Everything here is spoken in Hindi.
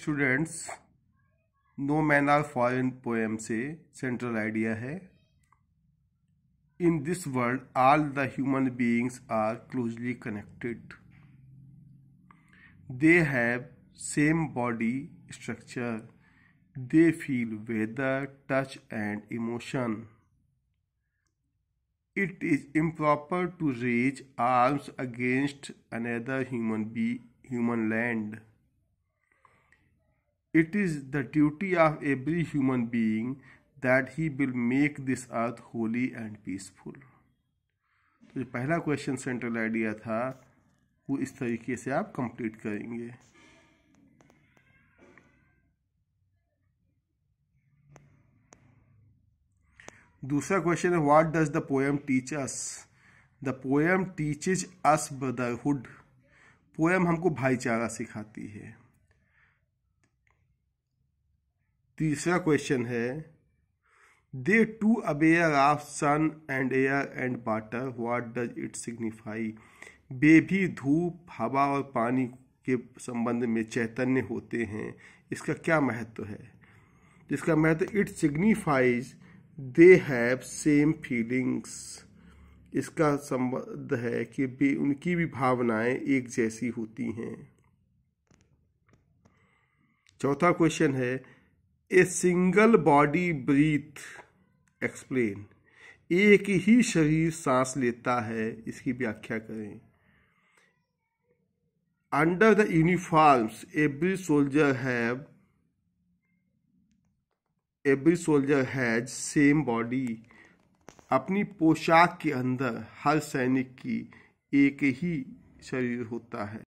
Students no men are foreign poem से सेंट्रल आइडिया है in this world all the human beings are closely connected they have same body structure they feel weather touch and emotion it is improper to reach arms against another human be human land It is the duty of every human being that he will make this earth holy and peaceful. तो ये पहला क्वेश्चन सेंट्रल आइडिया था वो इस तरीके से आप कंप्लीट करेंगे दूसरा क्वेश्चन है what does the poem teach us the poem teaches us brotherhood poem हमको भाईचारा सिखाती है तीसरा क्वेश्चन है they too aware of sun and air and water what does it signify baby धूप हवा और पानी के संबंध में चैतन्य होते हैं इसका क्या महत्व है इसका महत्व it signifies they have same feelings इसका संबंध है कि भी उनकी भी भावनाएं एक जैसी होती हैं चौथा क्वेश्चन है a single body breathe explain एक ही शरीर सांस लेता है इसकी व्याख्या करें under the uniforms every soldier have every soldier has same body अपनी पोशाक के अंदर हर सैनिक की एक ही शरीर होता है